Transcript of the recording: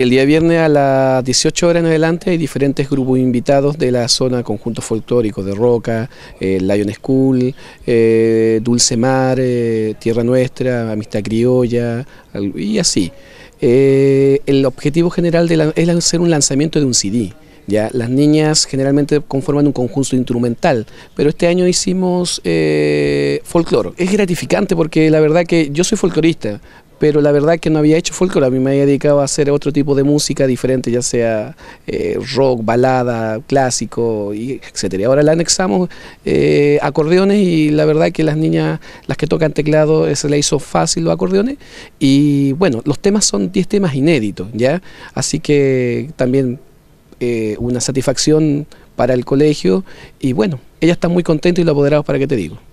El día viernes a las 18 horas en adelante hay diferentes grupos invitados de la zona conjuntos folclóricos de Roca, eh, Lion School, eh, Dulce Mar, eh, Tierra Nuestra, Amistad Criolla y así. el objetivo general de es hacer un lanzamiento de un CD. Ya, las niñas generalmente conforman un conjunto instrumental, pero este año hicimos eh, Es gratificante porque la verdad que yo soy folclorista, pero la verdad que no había hecho folclore, a mí me había dedicado a hacer otro tipo de música diferente, ya sea eh, rock, balada, clásico, y etcétera. Ahora la anexamos eh, acordeones y la verdad que las niñas, las que tocan teclado, se le hizo fácil los acordeones y bueno, los temas son 10 temas inéditos, ¿ya? Así que también eh, una satisfacción para el colegio y bueno, ella está muy contenta y lo apoderado para que te digo.